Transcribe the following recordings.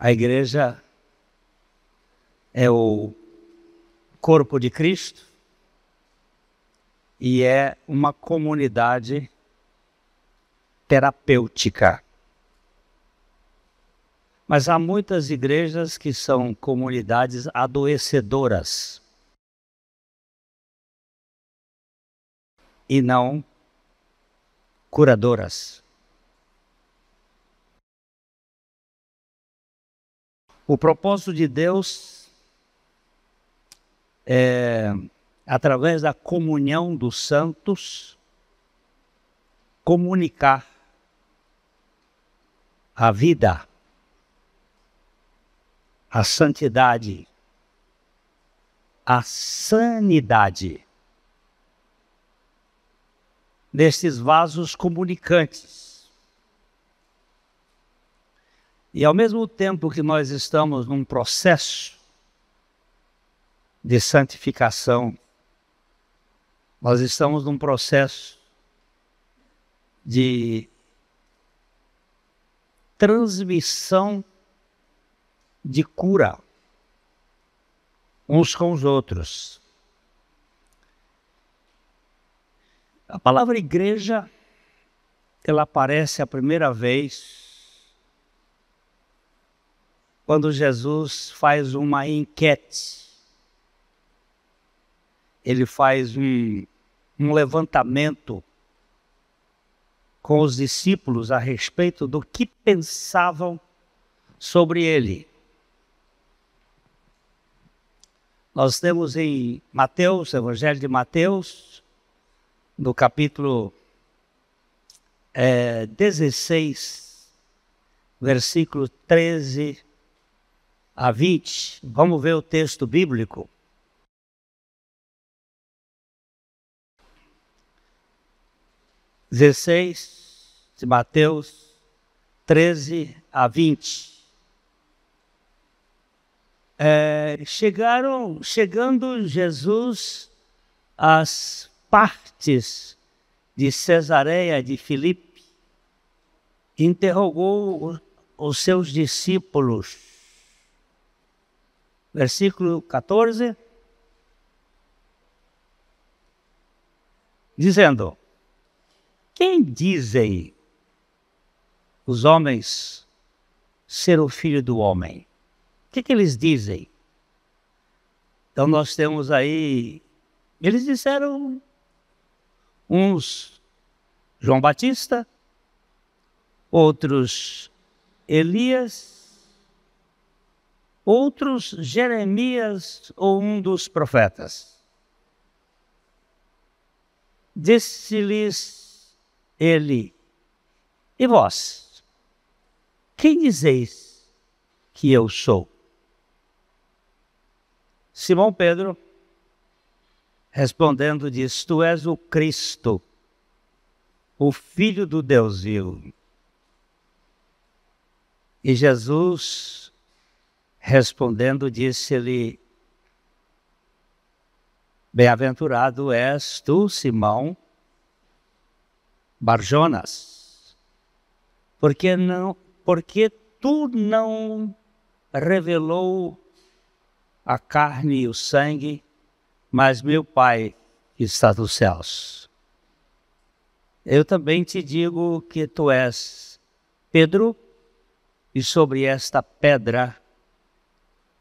A igreja é o corpo de Cristo e é uma comunidade terapêutica. Mas há muitas igrejas que são comunidades adoecedoras e não curadoras. O propósito de Deus é, através da comunhão dos santos, comunicar a vida, a santidade, a sanidade destes vasos comunicantes e ao mesmo tempo que nós estamos num processo de santificação, nós estamos num processo de transmissão de cura uns com os outros. A palavra igreja ela aparece a primeira vez quando Jesus faz uma enquete. Ele faz um, um levantamento com os discípulos a respeito do que pensavam sobre ele. Nós temos em Mateus, Evangelho de Mateus, no capítulo é, eh, 16, versículo 13 a 20. Vamos ver o texto bíblico. Dezesseis de Mateus 13 a 20. É, chegaram, chegando Jesus às partes de Cesareia de Filipe, interrogou os seus discípulos versículo 14, dizendo: Quem dizem os homens ser o filho do homem? O que, que eles dizem? Então nós temos aí, eles disseram uns João Batista, outros Elias, outros Jeremias ou um dos profetas. Disse-lhes ele: E vós, quem dizeis que eu sou? Simão Pedro, respondendo, diz: Tu és o Cristo, o Filho do Deus vivo. E Jesus Respondendo, disse-lhe: Bem-aventurado és tu, Simão Barjonas, porque não, porque tu não revelou a carne e o sangue, mas meu Pai que está nos céus. Eu também te digo que tu és Pedro, e sobre esta pedra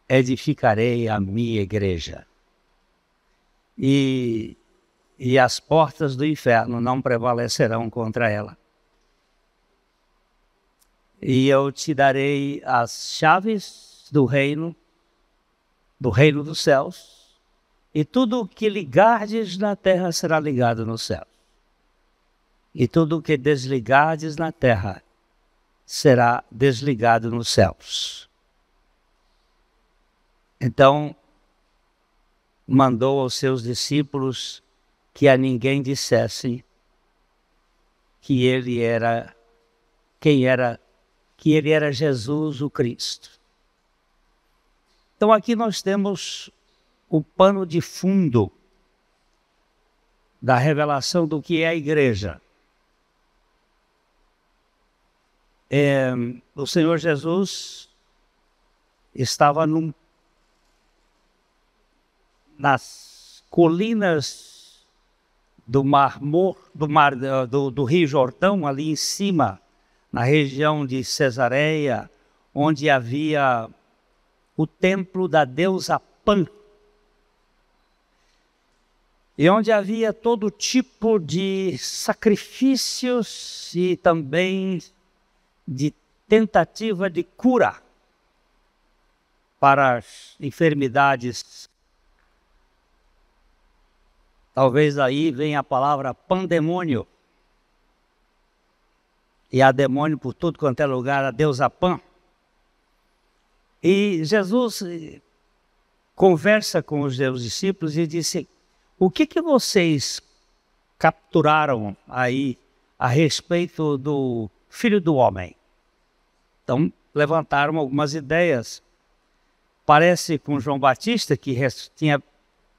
edificarei a minha igreja. E, e as portas do inferno não prevalecerão contra ela. E eu te darei as chaves do reino, do reino dos céus, e tudo o que ligardes na terra será ligado no céu. E tudo o que desligardes na terra será desligado nos céus. Então, mandou aos seus discípulos que a ninguém dissesse que ele era quem era que ele era Jesus o Cristo. Então aqui nós temos o pano de fundo da revelação do que é a igreja. É, o Senhor Jesus estava num nas colinas do Mar, do, Mar eh, do, do Rio Jordão, ali em cima, na região de Cesareia, onde havia o templo da deusa Pan. E onde havia todo tipo de sacrifícios e também de tentativa de cura para as enfermidades Talvez aí venha a palavra pandemônio. E há demônio por tudo quanto é lugar, a deusa Pan. E Jesus eh, conversa com os seus discípulos e disse: O que, que vocês capturaram aí a respeito do filho do homem? Então, levantaram algumas ideias. Parece com João Batista, que tinha,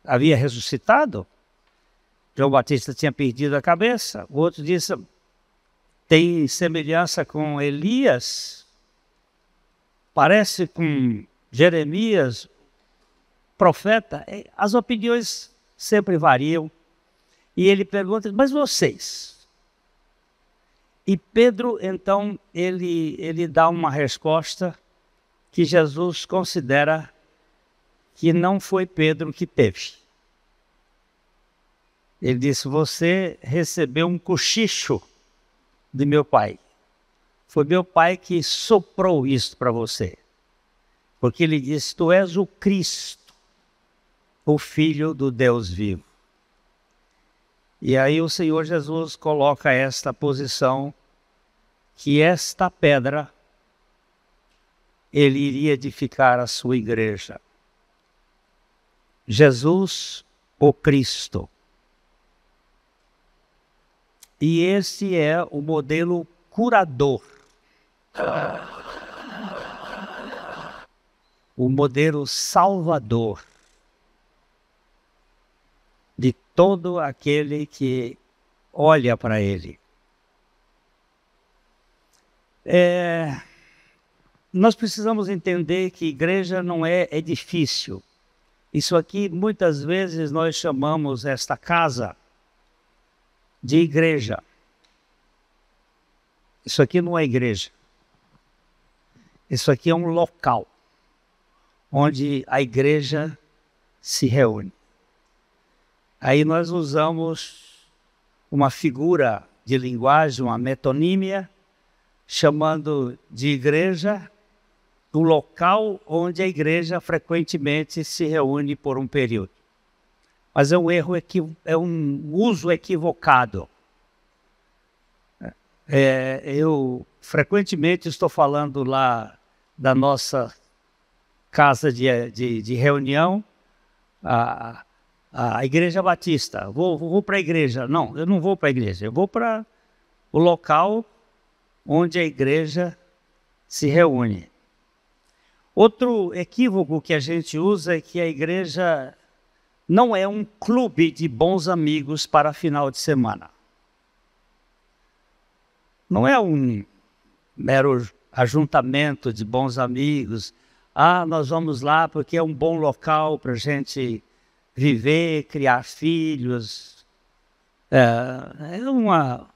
havia ressuscitado, João Batista tinha perdido a cabeça. O outro disse: tem semelhança com Elias, parece com Jeremias, profeta. É, as opiniões sempre variam. E ele pergunta: mas vocês? E Pedro, então, ele, ele dá uma resposta que Jesus considera que não foi Pedro que teve. Ele disse: Você recebeu um cochicho de meu pai. Foi meu pai que soprou isto para você. Porque ele disse: Tu és o Cristo, o Filho do Deus vivo. E aí o Senhor Jesus coloca esta posição que esta pedra ele iria edificar a sua igreja. Jesus, o Cristo e esse é o modelo curador. O modelo salvador de todo aquele que olha para ele. É, nós precisamos entender que igreja não é edifício. Isso aqui, muitas vezes, nós chamamos esta casa de igreja. Isso aqui não é igreja. Isso aqui é um local onde a igreja se reúne. Aí nós usamos uma figura de linguagem, uma metonímia, chamando de igreja o local onde a igreja frequentemente se reúne por um período mas é um erro, é um uso equivocado. É, eu frequentemente estou falando lá da nossa casa de, de, de reunião, a, a Igreja Batista. Vou, vou para a igreja. Não, eu não vou para a igreja. Eu vou para o local onde a igreja se reúne. Outro equívoco que a gente usa é que a igreja não é um clube de bons amigos para final de semana. Não é um mero ajuntamento de bons amigos. Ah, nós vamos lá porque é um bom local para a gente viver, criar filhos. É, é uma,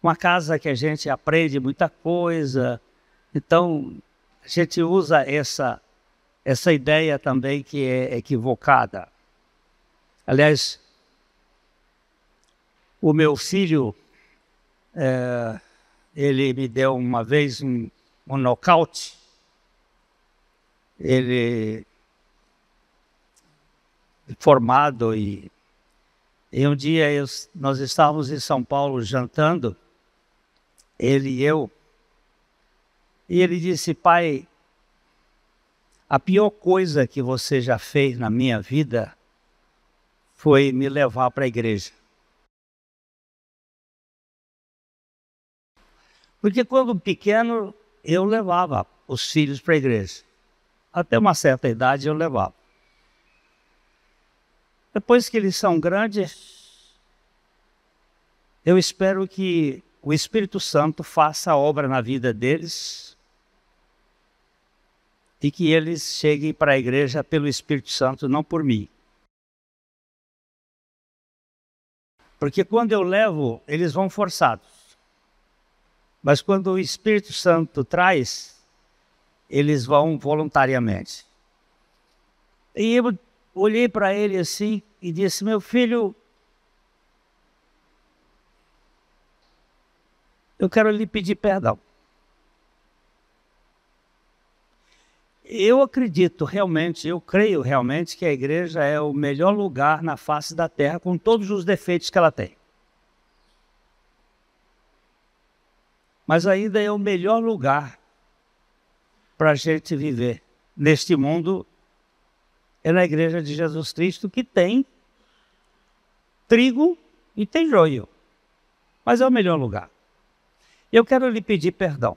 uma casa que a gente aprende muita coisa. Então, a gente usa essa, essa ideia também que é equivocada. Aliás, o meu filho, é, ele me deu uma vez um, um nocaute. Ele formado e, e um dia eu, nós estávamos em São Paulo jantando, ele e eu, e ele disse, pai, a pior coisa que você já fez na minha vida foi me levar para a igreja. Porque quando pequeno, eu levava os filhos para a igreja. Até uma certa idade eu levava. Depois que eles são grandes, eu espero que o Espírito Santo faça a obra na vida deles e que eles cheguem para a igreja pelo Espírito Santo, não por mim. Porque quando eu levo, eles vão forçados. Mas quando o Espírito Santo traz, eles vão voluntariamente. E eu olhei para ele assim e disse: Meu filho, eu quero lhe pedir perdão. eu acredito realmente, eu creio realmente que a igreja é o melhor lugar na face da terra com todos os defeitos que ela tem. Mas ainda é o melhor lugar para a gente viver neste mundo é na igreja de Jesus Cristo que tem trigo e tem joio. Mas é o melhor lugar. Eu quero lhe pedir perdão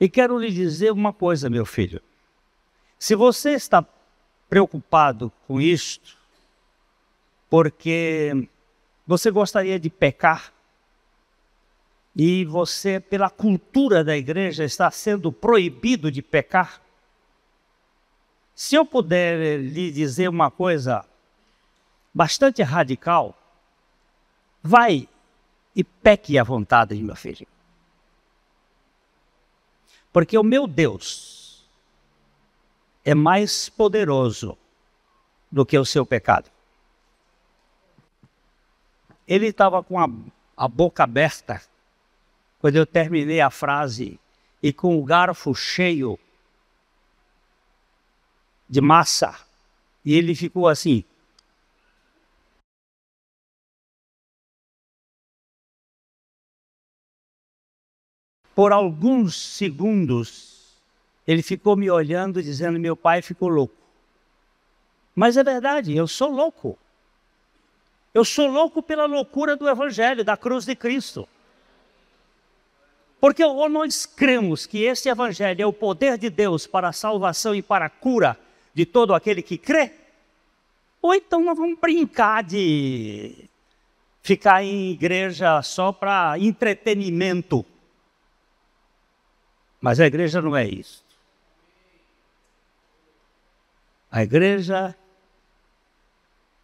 e quero lhe dizer uma coisa, meu filho. Se você está preocupado com isto, porque você gostaria de pecar e você, pela cultura da igreja, está sendo proibido de pecar, se eu puder lhe dizer uma coisa bastante radical, vai e peque à vontade, meu filho. Porque o meu Deus é mais poderoso do que o seu pecado. Ele estava com a, a boca aberta quando eu terminei a frase e com o garfo cheio de massa. E ele ficou assim. Por alguns segundos, ele ficou me olhando, dizendo: Meu pai ficou louco. Mas é verdade, eu sou louco. Eu sou louco pela loucura do Evangelho, da cruz de Cristo. Porque ou nós cremos que esse Evangelho é o poder de Deus para a salvação e para a cura de todo aquele que crê, ou então nós vamos brincar de ficar em igreja só para entretenimento. Mas a igreja não é isso. A igreja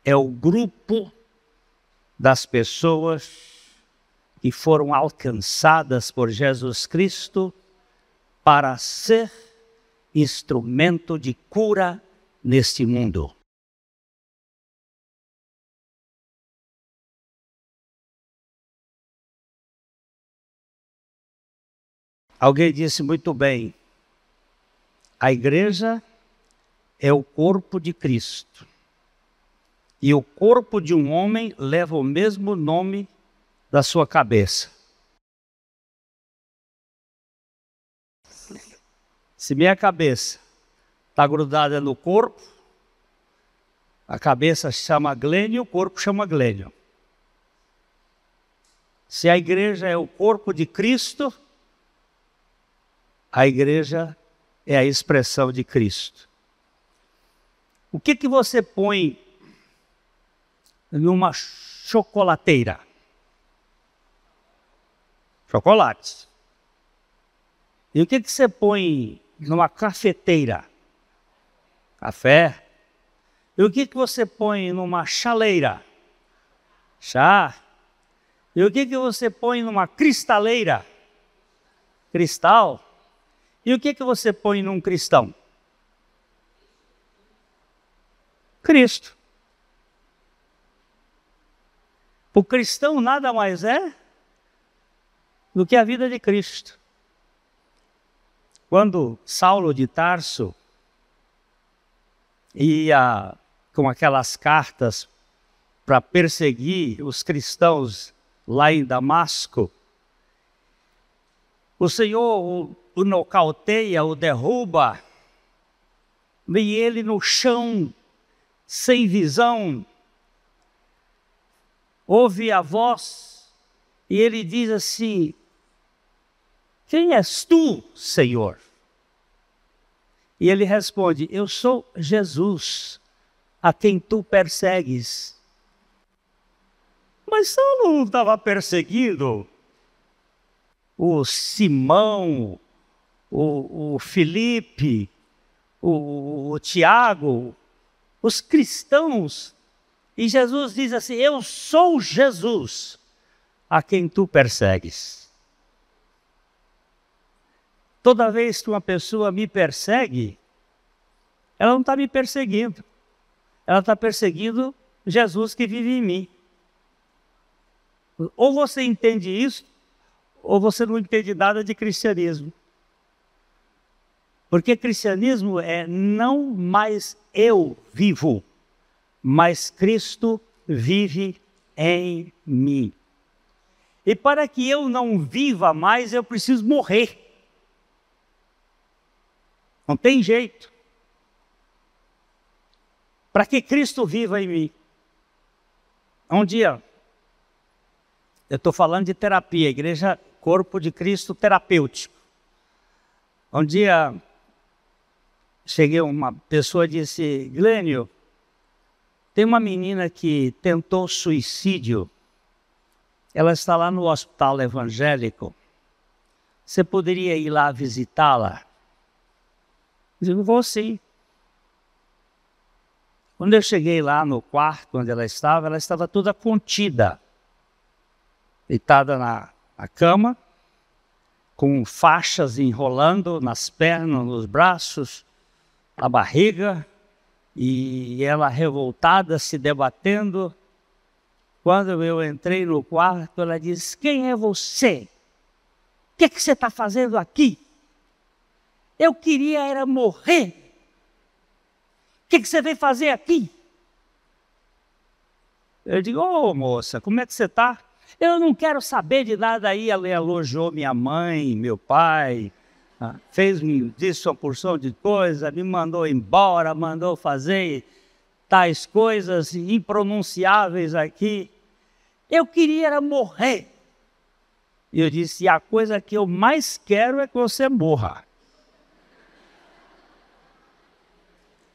é o grupo das pessoas que foram alcançadas por Jesus Cristo para ser instrumento de cura neste mundo. Alguém disse muito bem: a igreja é o corpo de Cristo. E o corpo de um homem leva o mesmo nome da sua cabeça. Se minha cabeça está grudada no corpo, a cabeça chama Glênio e o corpo chama Glênio. Se a igreja é o corpo de Cristo, a igreja é a expressão de Cristo. O que, que você põe numa chocolateira? Chocolate. E o que, que você põe numa cafeteira? Café. E o que, que você põe numa chaleira? Chá. E o que, que você põe numa cristaleira? Cristal. E o que, que você põe num cristão? Cristo. O cristão nada mais é do que a vida de Cristo. Quando Saulo de Tarso ia com aquelas cartas para perseguir os cristãos lá em Damasco, o Senhor o, o nocauteia, o derruba, e ele no chão, sem visão, ouve a voz e ele diz assim: Quem és tu, Senhor? E ele responde: Eu sou Jesus, a quem tu persegues. Mas Saulo não estava perseguido o Simão, o, o Felipe, o, o Tiago, os cristãos. E Jesus diz assim: Eu sou Jesus a quem tu persegues. Toda vez que uma pessoa me persegue, ela não está me perseguindo, ela está perseguindo Jesus que vive em mim. Ou você entende isso, ou você não entende nada de cristianismo. Porque cristianismo é não mais eu vivo, mas Cristo vive em mim. E para que eu não viva mais, eu preciso morrer. Não tem jeito. Para que Cristo viva em mim. Um dia, eu estou falando de terapia, a igreja corpo de Cristo terapêutico. Um dia cheguei uma pessoa disse: Glênio, tem uma menina que tentou suicídio. Ela está lá no hospital evangélico. Você poderia ir lá visitá-la? Digo, vou sim. Quando eu cheguei lá no quarto onde ela estava, ela estava toda contida, deitada na a cama, com faixas enrolando nas pernas, nos braços, na barriga, e ela revoltada, se debatendo. Quando eu entrei no quarto, ela disse: Quem é você? O que, é que você está fazendo aqui? Eu queria era morrer. O que, é que você veio fazer aqui? Eu digo: Ô oh, moça, como é que você está? Eu não quero saber de nada aí. Ela elogiou minha mãe, meu pai, ah, fez-me, disse uma porção de coisa, me mandou embora, mandou fazer tais coisas impronunciáveis aqui. Eu queria morrer. E eu disse: a coisa que eu mais quero é que você morra.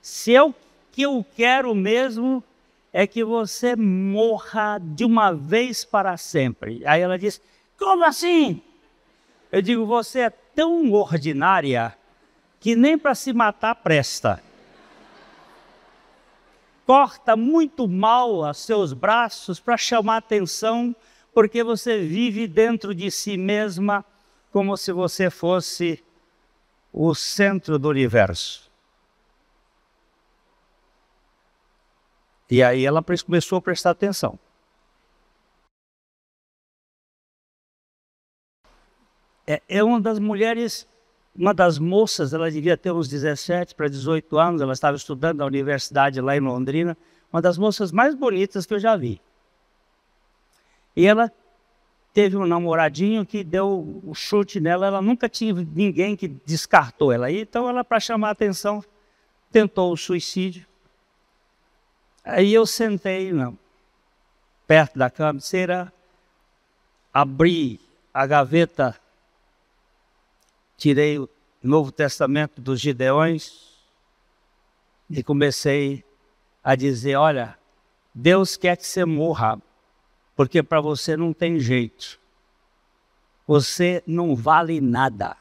Se eu que eu quero mesmo é que você morra de uma vez para sempre. Aí ela diz: Como assim? Eu digo: Você é tão ordinária que nem para se matar presta. Corta muito mal os seus braços para chamar atenção, porque você vive dentro de si mesma como se você fosse o centro do universo. E aí ela começou a prestar atenção. É, é uma das mulheres, uma das moças, ela devia ter uns 17 para 18 anos, ela estava estudando na universidade lá em Londrina, uma das moças mais bonitas que eu já vi. E ela teve um namoradinho que deu o chute nela, ela nunca tinha ninguém que descartou ela. Então ela, para chamar a atenção, tentou o suicídio. Aí eu sentei não, perto da cabeceira, abri a gaveta, tirei o Novo Testamento dos Gideões e comecei a dizer: Olha, Deus quer que você morra, porque para você não tem jeito. Você não vale nada.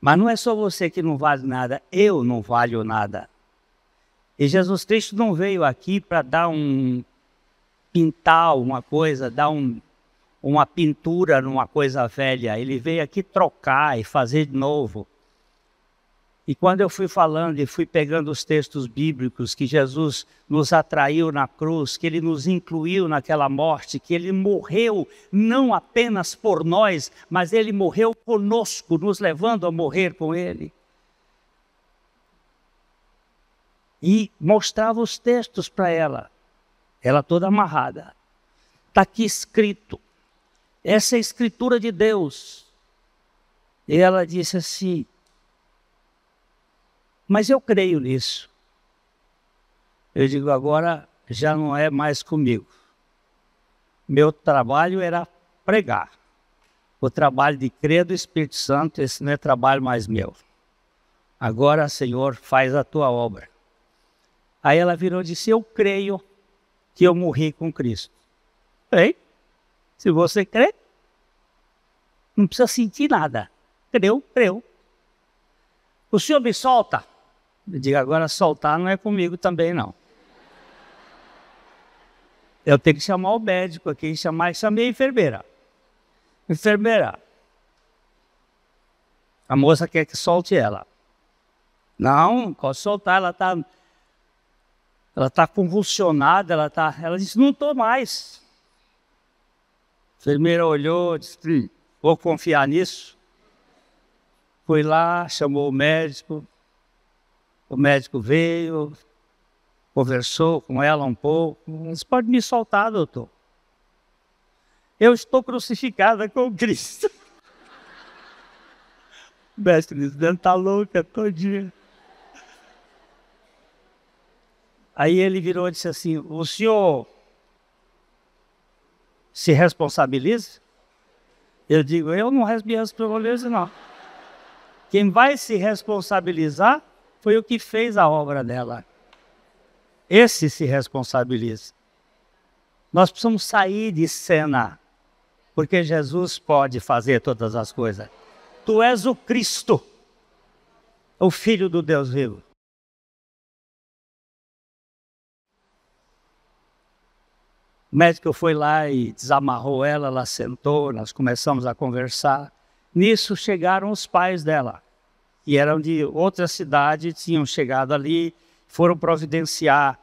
Mas não é só você que não vale nada, eu não valho nada. E Jesus Cristo não veio aqui para dar um pintal, uma coisa, dar um, uma pintura numa coisa velha. Ele veio aqui trocar e fazer de novo. E quando eu fui falando e fui pegando os textos bíblicos que Jesus nos atraiu na cruz, que ele nos incluiu naquela morte, que ele morreu não apenas por nós, mas ele morreu conosco, nos levando a morrer com ele. e mostrava os textos para ela. Ela toda amarrada. Está aqui escrito. Essa é a escritura de Deus. E ela disse assim: Mas eu creio nisso. Eu digo, agora já não é mais comigo. Meu trabalho era pregar. O trabalho de crer do Espírito Santo, esse não é trabalho mais meu. Agora, Senhor, faz a tua obra. Aí ela virou e disse: Eu creio que eu morri com Cristo. Ei, se você crê, não precisa sentir nada. Creu, creu. O senhor me solta? Eu digo, agora soltar não é comigo também, não. Eu tenho que chamar o médico aqui, chamar, chamei a enfermeira. Enfermeira, a moça quer que solte ela. Não, pode soltar, ela está ela está convulsionada, ela tá. Ela disse, não estou mais. A enfermeira olhou, disse, vou confiar nisso. Foi lá, chamou o médico. O médico veio, conversou com ela um pouco. Você pode me soltar, doutor. Eu estou crucificada com Cristo. o mestre disse, tá louca todinha. Aí ele virou e disse assim: O senhor se responsabiliza? Eu digo: Eu não me responsabilizo, não. Quem vai se responsabilizar foi o que fez a obra dela. Esse se responsabiliza. Nós precisamos sair de cena, porque Jesus pode fazer todas as coisas. Tu és o Cristo, o Filho do Deus vivo. O médico foi lá e desamarrou ela, ela sentou, nós começamos a conversar. Nisso chegaram os pais dela, e eram de outra cidade, tinham chegado ali, foram providenciar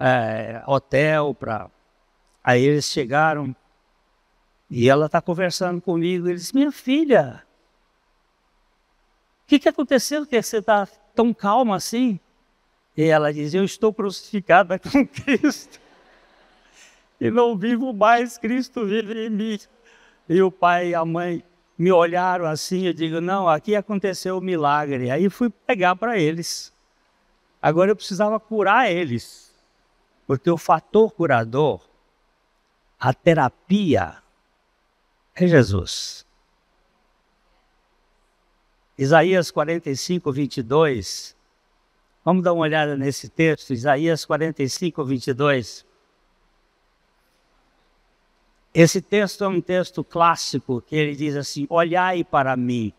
é, hotel para. Aí eles chegaram e ela está conversando comigo. Eles, minha filha, o que, que aconteceu que você está tão calma assim? E ela diz: Eu estou crucificada com Cristo e não vivo mais, Cristo vive em mim. E o pai e a mãe me olharam assim, eu digo, não, aqui aconteceu o um milagre. Aí fui pegar para eles. Agora eu precisava curar eles, porque o fator curador, a terapia, é Jesus. Isaías 45, 22. Vamos dar uma olhada nesse texto, Isaías 45, 22. Esse texto é um texto clássico que ele diz assim: Olhai para mim,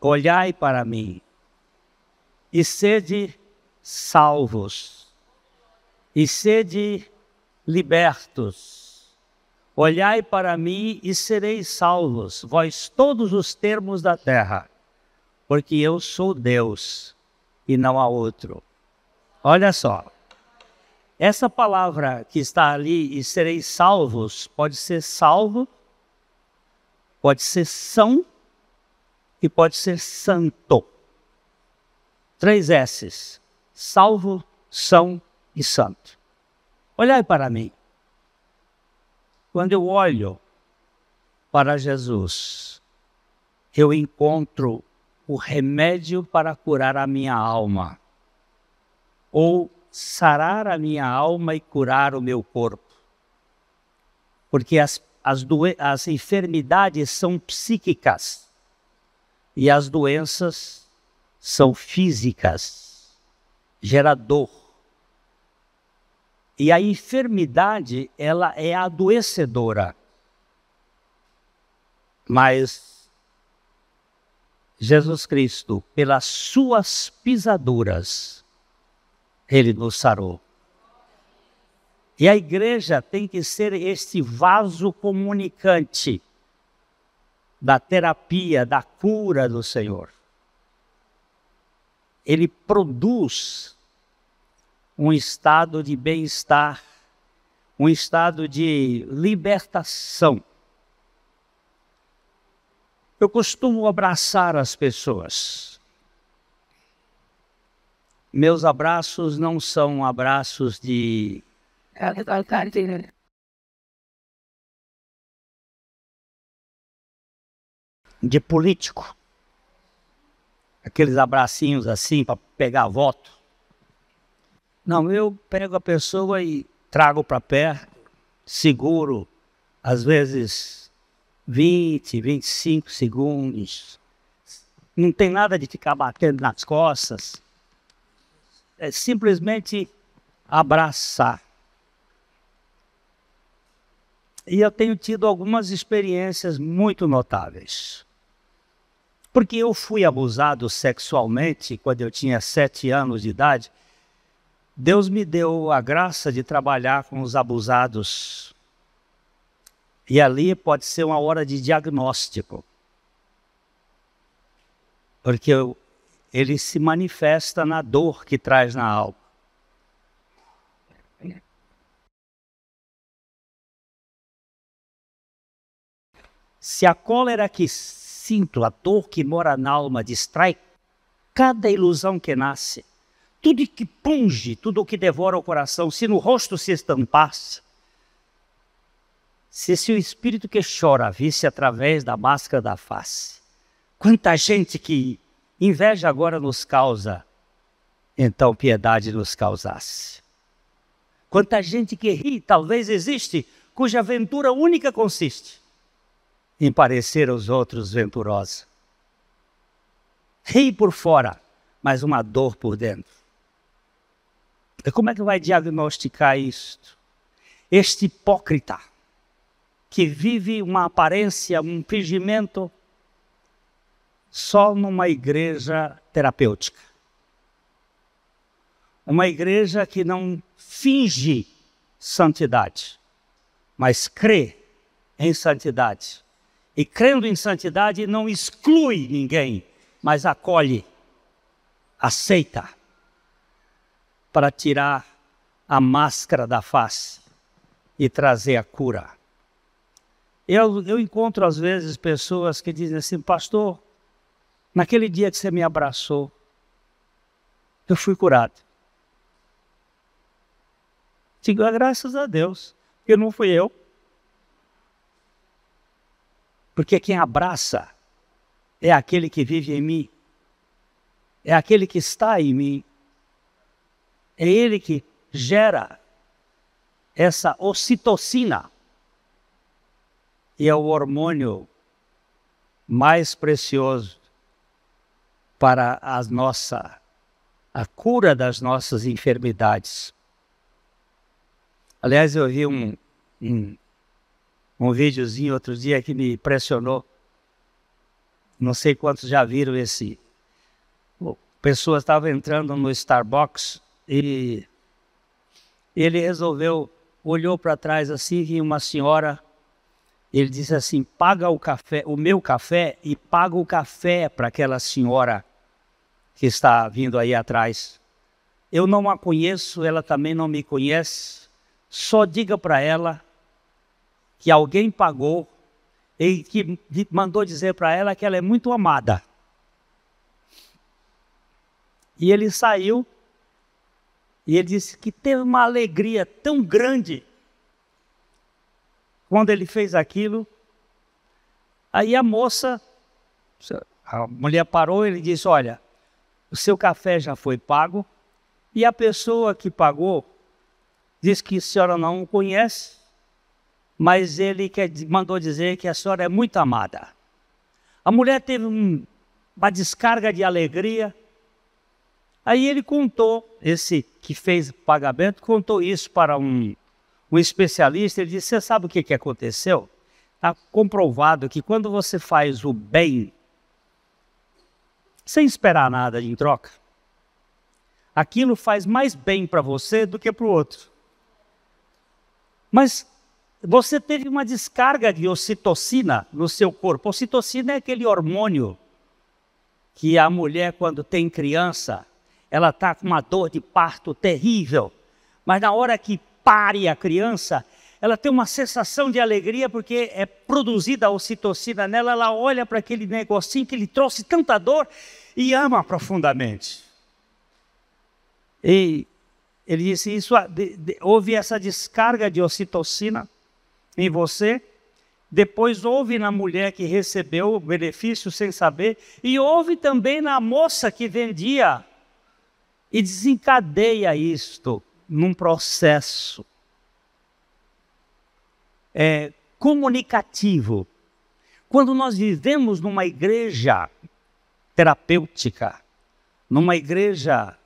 olhai para mim, e sede salvos, e sede libertos. Olhai para mim e sereis salvos, vós todos os termos da terra, porque eu sou Deus e não há outro. Olha só, essa palavra que está ali, e sereis salvos, pode ser salvo, pode ser são e pode ser santo. Três S's: salvo, são e santo. Olhai para mim. Quando eu olho para Jesus, eu encontro o remédio para curar a minha alma, ou sarar a minha alma e curar o meu corpo. Porque as, as, as enfermidades são psíquicas e as doenças são físicas, gerador. E a enfermidade, ela é adoecedora. Mas Jesus Cristo, pelas suas pisaduras, ele nos sarou. E a igreja tem que ser este vaso comunicante da terapia, da cura do Senhor. Ele produz um estado de bem-estar, um estado de libertação. Eu costumo abraçar as pessoas. Meus abraços não são abraços de. De político. Aqueles abracinhos assim para pegar voto. Não, eu pego a pessoa e trago para perto, seguro, às vezes 20, 25 segundos. Não tem nada de ficar batendo nas costas é simplesmente abraçar. E eu tenho tido algumas experiências muito notáveis. Porque eu fui abusado sexualmente quando eu tinha sete anos de idade. Deus me deu a graça de trabalhar com os abusados. E ali pode ser uma hora de diagnóstico. Porque eu ele se manifesta na dor que traz na alma. Se a cólera que sinto, a dor que mora na alma, distrai cada ilusão que nasce, tudo que punge, tudo que devora o coração, se no rosto se estampasse, se o espírito que chora visse através da máscara da face, quanta gente que Inveja agora nos causa, então piedade nos causasse. Quanta gente que ri, talvez existe, cuja ventura única consiste em parecer aos outros venturosa. Ri por fora, mas uma dor por dentro. E como é que vai diagnosticar isto? Este hipócrita que vive uma aparência, um fingimento só numa igreja terapêutica. Uma igreja que não finge santidade, mas crê em santidade. E crendo em santidade não exclui ninguém, mas acolhe, aceita, para tirar a máscara da face e trazer a cura. Eu, eu encontro às vezes pessoas que dizem assim, pastor, Naquele dia que você me abraçou, eu fui curado. Digo, ah, graças a Deus, que não fui eu. Porque quem abraça é aquele que vive em mim, é aquele que está em mim, é ele que gera essa ocitocina, e é o hormônio mais precioso para a nossa a cura das nossas enfermidades. Aliás, eu vi um, um, um videozinho outro dia que me impressionou. Não sei quantos já viram esse. Pessoa estava entrando no Starbucks e ele resolveu, olhou para trás assim, e uma senhora ele disse assim: paga o café, o meu café, e paga o café para aquela senhora que está vindo aí atrás. Eu não a conheço, ela também não me conhece. Só diga para ela que alguém pagou e que mandou dizer para ela que ela é muito amada. E ele saiu e ele disse que teve uma alegria tão grande quando ele fez aquilo, aí a moça, a mulher parou, ele disse: Olha, o seu café já foi pago, e a pessoa que pagou diz que a senhora não o conhece, mas ele quer, mandou dizer que a senhora é muito amada. A mulher teve um, uma descarga de alegria. Aí ele contou, esse que fez o pagamento, contou isso para um um especialista, ele disse: Você sabe o que, que aconteceu? Está comprovado que quando você faz o bem, sem esperar nada em troca, aquilo faz mais bem para você do que para o outro. Mas você teve uma descarga de ocitocina no seu corpo. Ocitocina é aquele hormônio que a mulher, quando tem criança, ela está com uma dor de parto terrível. Mas na hora que pare a criança, ela tem uma sensação de alegria porque é produzida a ocitocina nela, ela olha para aquele negocinho que lhe trouxe tanta dor e ama profundamente. E ele disse: isso, de, de, houve essa descarga de ocitocina em você, depois houve na mulher que recebeu o benefício sem saber, e houve também na moça que vendia. E desencadeia isto num processo é, comunicativo. Quando nós vivemos numa igreja terapêutica, numa igreja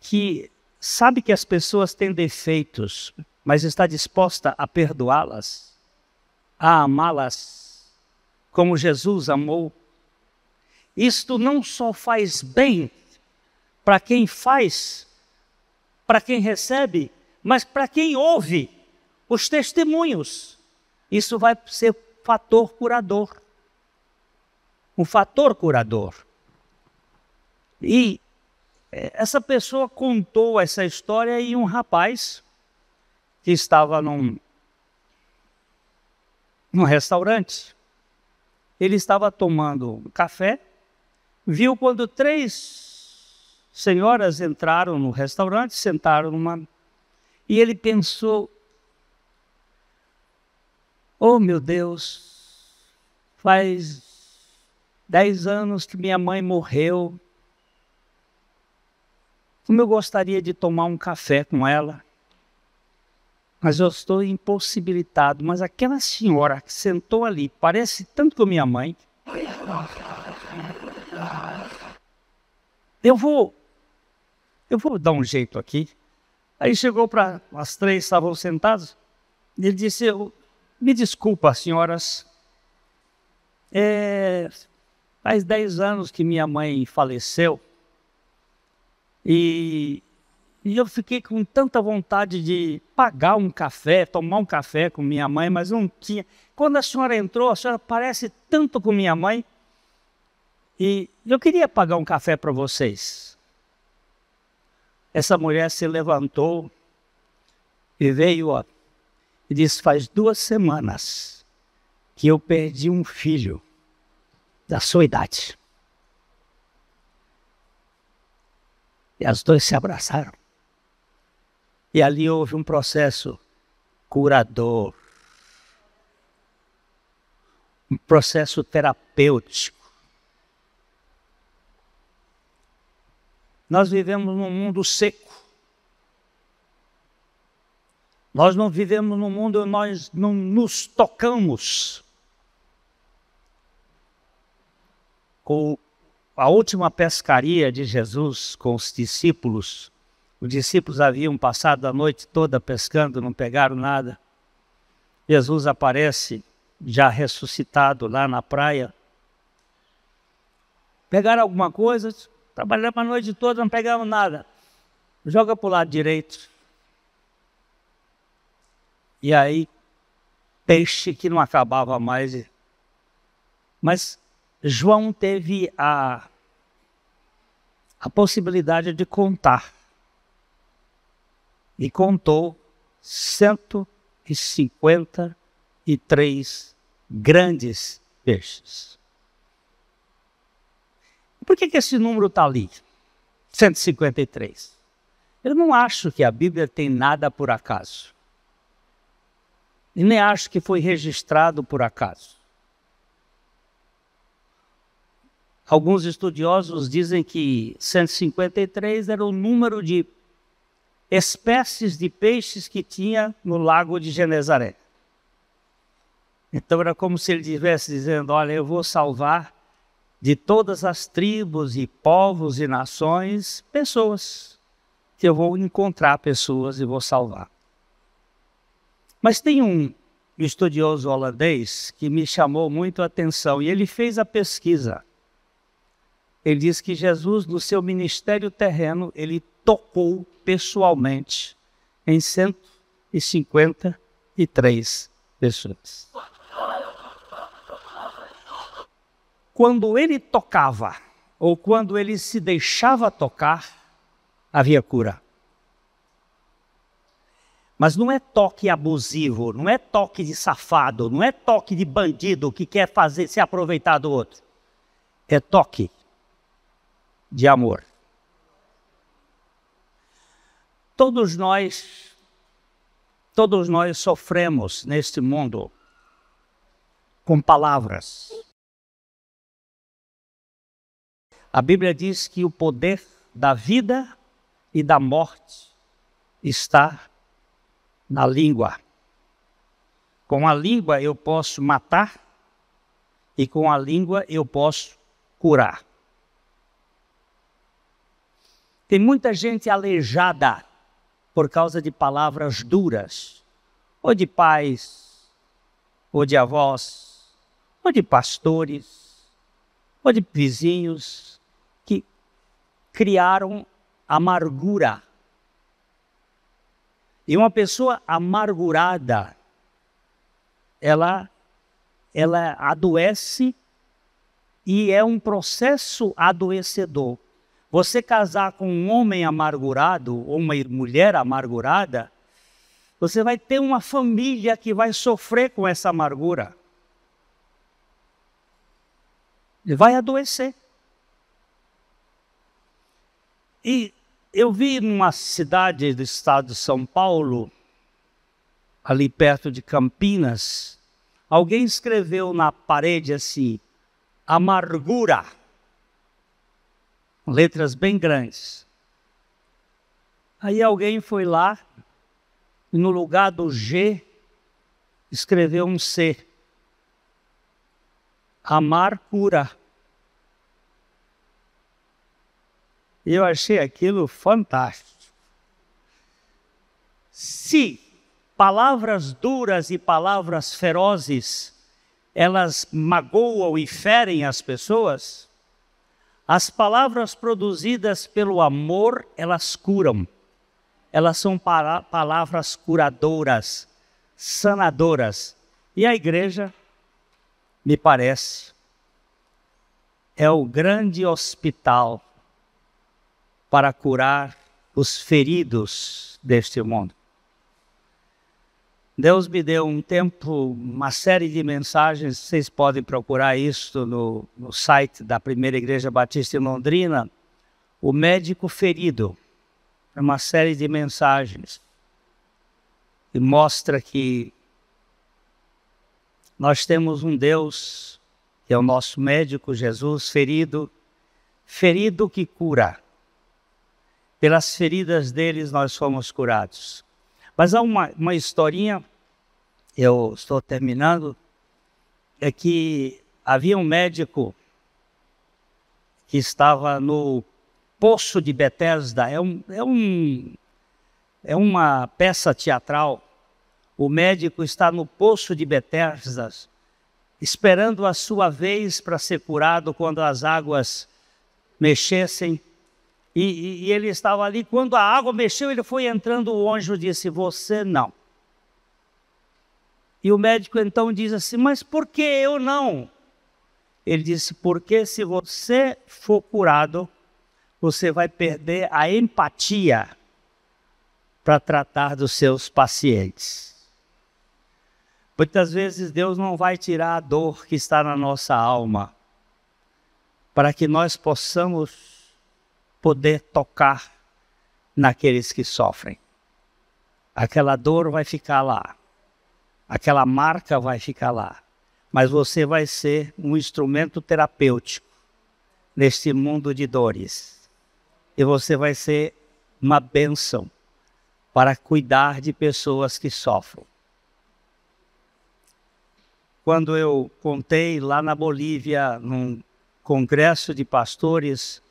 que sabe que as pessoas têm defeitos, mas está disposta a perdoá-las, a amá-las, como Jesus amou, isto não só faz bem para quem faz, para quem recebe, mas para quem ouve os testemunhos. Isso vai ser fator curador. Um fator curador. E é, essa pessoa contou essa história e um rapaz que estava num, num restaurante, ele estava tomando café, viu quando três senhoras entraram no restaurante, sentaram numa. E ele pensou: Oh meu Deus, faz dez anos que minha mãe morreu. Como eu gostaria de tomar um café com ela, mas eu estou impossibilitado. Mas aquela senhora que sentou ali, parece tanto com minha mãe. Eu vou eu vou dar um jeito aqui. Aí chegou para as três, estavam sentadas, e ele disse, me desculpa, senhoras, é, faz dez anos que minha mãe faleceu, e, e eu fiquei com tanta vontade de pagar um café, tomar um café com minha mãe, mas não tinha. Quando a senhora entrou, a senhora parece tanto com minha mãe, e eu queria pagar um café para vocês essa mulher se levantou e veio ó, e disse: Faz duas semanas que eu perdi um filho da sua idade. E as duas se abraçaram. E ali houve um processo curador, um processo terapêutico Nós vivemos num mundo seco. Nós não vivemos num mundo onde nós não nos tocamos. Com a última pescaria de Jesus com os discípulos, os discípulos haviam passado a noite toda pescando, não pegaram nada. Jesus aparece já ressuscitado lá na praia. Pegaram alguma coisa? Trabalhamos a noite toda, não pegamos nada. Joga para o lado direito. E aí, peixe que não acabava mais. Mas João teve a, a possibilidade de contar. E contou 153 grandes peixes. Por que, que esse número está ali? 153. Eu não acho que a Bíblia tem nada por acaso. E nem acho que foi registrado por acaso. Alguns estudiosos dizem que 153 era o número de espécies de peixes que tinha no lago de Genezaré. Então era como se ele estivesse dizendo: Olha, eu vou salvar de todas as tribos e povos e nações, pessoas. Que eu vou encontrar pessoas e vou salvar. Mas tem um estudioso holandês que me chamou muito a atenção e ele fez a pesquisa. Ele diz que Jesus, no seu ministério terreno, ele tocou pessoalmente em 153 pessoas. quando ele tocava ou quando ele se deixava tocar, havia cura. Mas não é toque abusivo, não é toque de safado, não é toque de bandido que quer fazer se aproveitar do outro. É toque de amor. Todos nós todos nós sofremos neste mundo com palavras a Bíblia diz que o poder da vida e da morte está na língua. Com a língua eu posso matar e com a língua eu posso curar. Tem muita gente aleijada por causa de palavras duras, ou de pais, ou de avós, ou de pastores, ou de vizinhos, criaram amargura. E uma pessoa amargurada, ela, ela adoece e é um processo adoecedor. Você casar com um homem amargurado ou uma mulher amargurada, você vai ter uma família que vai sofrer com essa amargura. Vai adoecer. E eu vi numa cidade do estado de São Paulo, ali perto de Campinas, alguém escreveu na parede assim: amargura. Letras bem grandes. Aí alguém foi lá e no lugar do G escreveu um C. Amargura. E eu achei aquilo fantástico. Se palavras duras e palavras ferozes elas magoam e ferem as pessoas, as palavras produzidas pelo amor, elas curam. Elas são palavras curadoras, sanadoras. E a igreja, me parece, é o grande hospital para curar os feridos deste mundo. Deus me deu um tempo, uma série de mensagens, vocês podem procurar isso no, no site da Primeira Igreja Batista em Londrina, O Médico Ferido, é uma série de mensagens e mostra que nós temos um Deus, que é o nosso médico Jesus, ferido, ferido que cura pelas feridas deles nós fomos curados. Mas há uma, uma historinha, eu estou terminando, é que havia um médico que estava no Poço de Betesda, é, um, é, um, é uma peça teatral. O médico está no Poço de Betesda, esperando a sua vez para ser curado quando as águas mexessem e, e, e, ele estava ali. Quando a água mexeu, ele foi entrando. O anjo disse: Você não. E o médico então diz assim: Mas por que eu não? Ele disse: Porque se você for curado, você vai perder a empatia para tratar dos seus pacientes. Muitas vezes Deus não vai tirar a dor que está na nossa alma para que nós possamos poder tocar naqueles que sofrem. Aquela dor vai ficar lá, aquela marca vai ficar lá, mas você vai ser um instrumento terapêutico neste mundo de dores. E você vai ser uma bênção para cuidar de pessoas que sofrem. Quando eu contei lá na Bolívia, num congresso de pastores,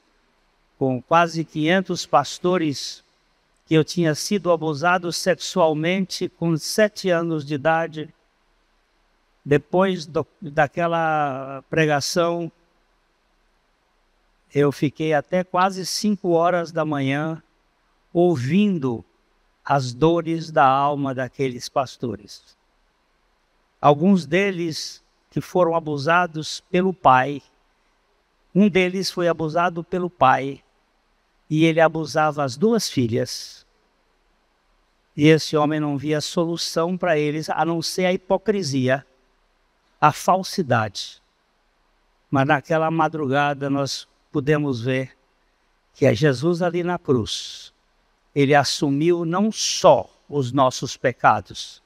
com quase 500 pastores que eu tinha sido abusado sexualmente com sete anos de idade. Depois do, daquela pregação, eu fiquei até quase cinco horas da manhã ouvindo as dores da alma daqueles pastores. Alguns deles que foram abusados pelo pai, um deles foi abusado pelo pai, e ele abusava as duas filhas. E esse homem não via solução para eles a não ser a hipocrisia, a falsidade. Mas naquela madrugada nós pudemos ver que é Jesus ali na cruz. Ele assumiu não só os nossos pecados,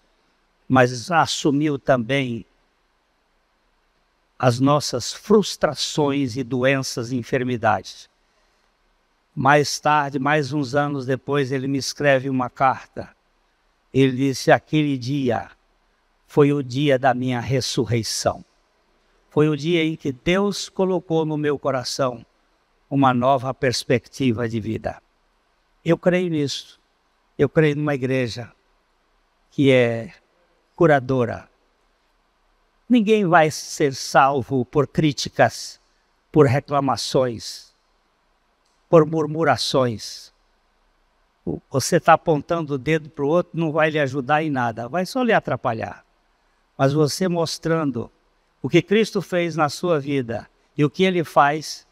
mas assumiu também as nossas frustrações e doenças e enfermidades. Mais tarde, mais uns anos depois, ele me escreve uma carta. Ele disse: Aquele dia foi o dia da minha ressurreição. Foi o dia em que Deus colocou no meu coração uma nova perspectiva de vida. Eu creio nisso. Eu creio numa igreja que é curadora. Ninguém vai ser salvo por críticas, por reclamações por murmurações. Você está apontando o dedo para o outro, não vai lhe ajudar em nada, vai só lhe atrapalhar. Mas você mostrando o que Cristo fez na sua vida e o que ele faz,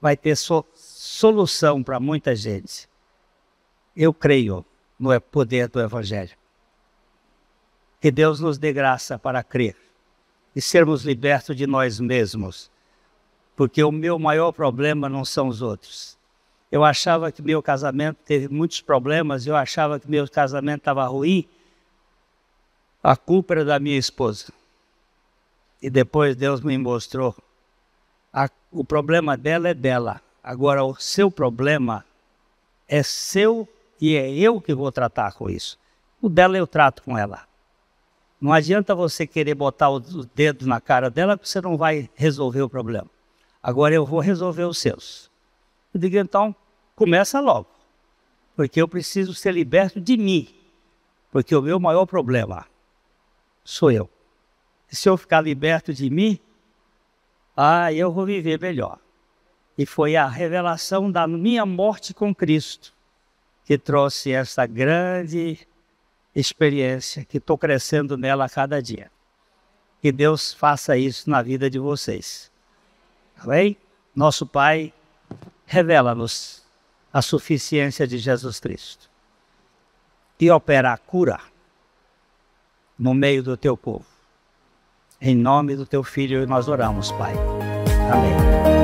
vai ter so solução para muita gente. Eu creio no poder do Evangelho. Que Deus nos dê graça para crer e sermos libertos de nós mesmos porque o meu maior problema não são os outros. Eu achava que meu casamento teve muitos problemas, eu achava que meu casamento estava ruim. A culpa era da minha esposa. E depois Deus me mostrou. A, o problema dela é dela. Agora, o seu problema é seu e é eu que vou tratar com isso. O dela eu trato com ela. Não adianta você querer botar o dedo na cara dela, porque você não vai resolver o problema. Agora eu vou resolver os seus. Eu digo, então, começa logo. Porque eu preciso ser liberto de mim. Porque o meu maior problema sou eu. se eu ficar liberto de mim, ah, eu vou viver melhor. E foi a revelação da minha morte com Cristo que trouxe essa grande experiência que estou crescendo nela a cada dia. Que Deus faça isso na vida de vocês. Amém? Nosso Pai, revela-nos a suficiência de Jesus Cristo e a cura no meio do teu povo. Em nome do teu filho nós oramos, Pai. Amém.